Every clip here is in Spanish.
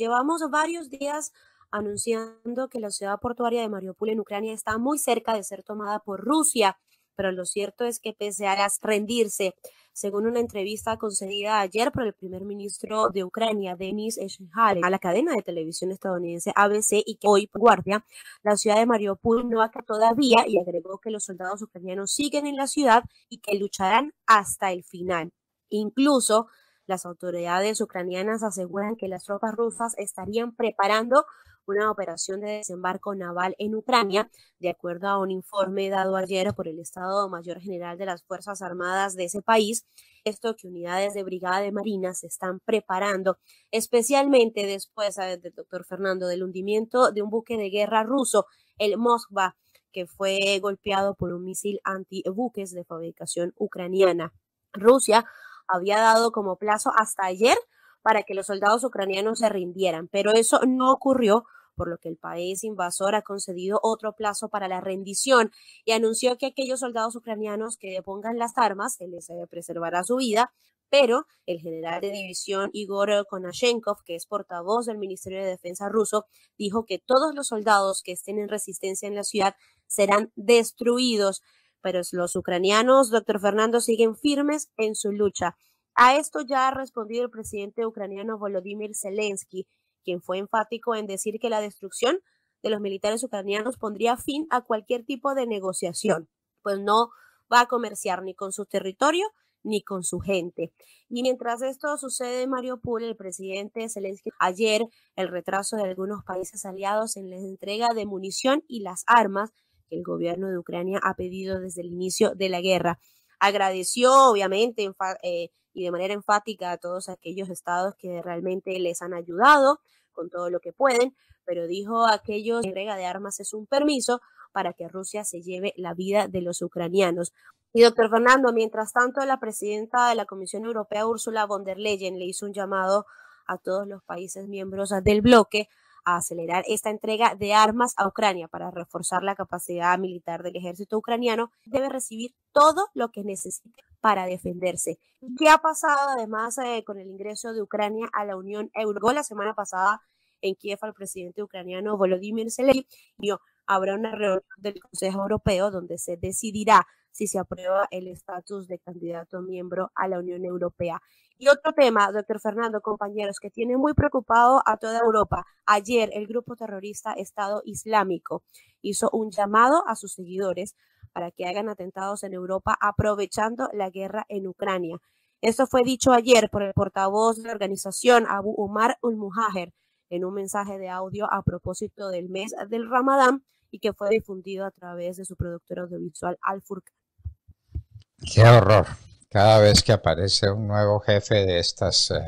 Llevamos varios días anunciando que la ciudad portuaria de Mariupol en Ucrania está muy cerca de ser tomada por Rusia, pero lo cierto es que pese a las rendirse, según una entrevista concedida ayer por el primer ministro de Ucrania, Denis a la cadena de televisión estadounidense ABC y que hoy guardia, la ciudad de Mariupol no acá todavía y agregó que los soldados ucranianos siguen en la ciudad y que lucharán hasta el final. Incluso las autoridades ucranianas aseguran que las tropas rusas estarían preparando una operación de desembarco naval en Ucrania, de acuerdo a un informe dado ayer por el Estado Mayor General de las Fuerzas Armadas de ese país. Esto que unidades de Brigada de Marina se están preparando, especialmente después eh, del doctor Fernando del hundimiento de un buque de guerra ruso, el Moskva, que fue golpeado por un misil antibuques de fabricación ucraniana. Rusia había dado como plazo hasta ayer para que los soldados ucranianos se rindieran, pero eso no ocurrió por lo que el país invasor ha concedido otro plazo para la rendición y anunció que aquellos soldados ucranianos que depongan las armas se les eh, preservará su vida, pero el general de división Igor Konashenkov, que es portavoz del Ministerio de Defensa ruso, dijo que todos los soldados que estén en resistencia en la ciudad serán destruidos pero los ucranianos, doctor Fernando, siguen firmes en su lucha. A esto ya ha respondido el presidente ucraniano Volodymyr Zelensky, quien fue enfático en decir que la destrucción de los militares ucranianos pondría fin a cualquier tipo de negociación, pues no va a comerciar ni con su territorio ni con su gente. Y mientras esto sucede en Mariupol, el presidente Zelensky ayer el retraso de algunos países aliados en la entrega de munición y las armas que el gobierno de Ucrania ha pedido desde el inicio de la guerra. Agradeció, obviamente, eh, y de manera enfática a todos aquellos estados que realmente les han ayudado con todo lo que pueden, pero dijo aquellos que entrega de armas es un permiso para que Rusia se lleve la vida de los ucranianos. Y doctor Fernando, mientras tanto, la presidenta de la Comisión Europea, Ursula von der Leyen, le hizo un llamado a todos los países miembros del bloque a acelerar esta entrega de armas a Ucrania para reforzar la capacidad militar del ejército ucraniano, debe recibir todo lo que necesite para defenderse. ¿Qué ha pasado además eh, con el ingreso de Ucrania a la Unión Europea? La semana pasada en Kiev al presidente ucraniano Volodymyr Zelensky habrá una reunión del Consejo Europeo donde se decidirá si se aprueba el estatus de candidato miembro a la Unión Europea. Y otro tema, doctor Fernando, compañeros, que tiene muy preocupado a toda Europa. Ayer el grupo terrorista Estado Islámico hizo un llamado a sus seguidores para que hagan atentados en Europa aprovechando la guerra en Ucrania. Esto fue dicho ayer por el portavoz de la organización Abu Umar al en un mensaje de audio a propósito del mes del Ramadán y que fue difundido a través de su productor audiovisual Al Qué horror. Cada vez que aparece un nuevo jefe de estas eh,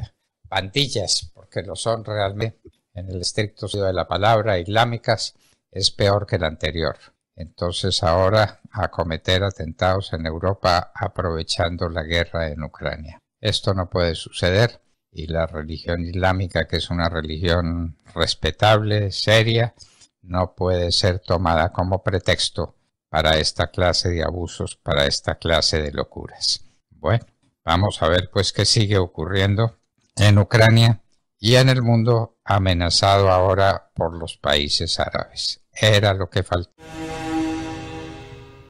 porque lo son realmente en el estricto sentido de la palabra, islámicas, es peor que el anterior. Entonces ahora a cometer atentados en Europa aprovechando la guerra en Ucrania. Esto no puede suceder y la religión islámica, que es una religión respetable, seria, no puede ser tomada como pretexto para esta clase de abusos, para esta clase de locuras. Bueno, vamos a ver pues qué sigue ocurriendo en Ucrania y en el mundo amenazado ahora por los países árabes. Era lo que faltaba.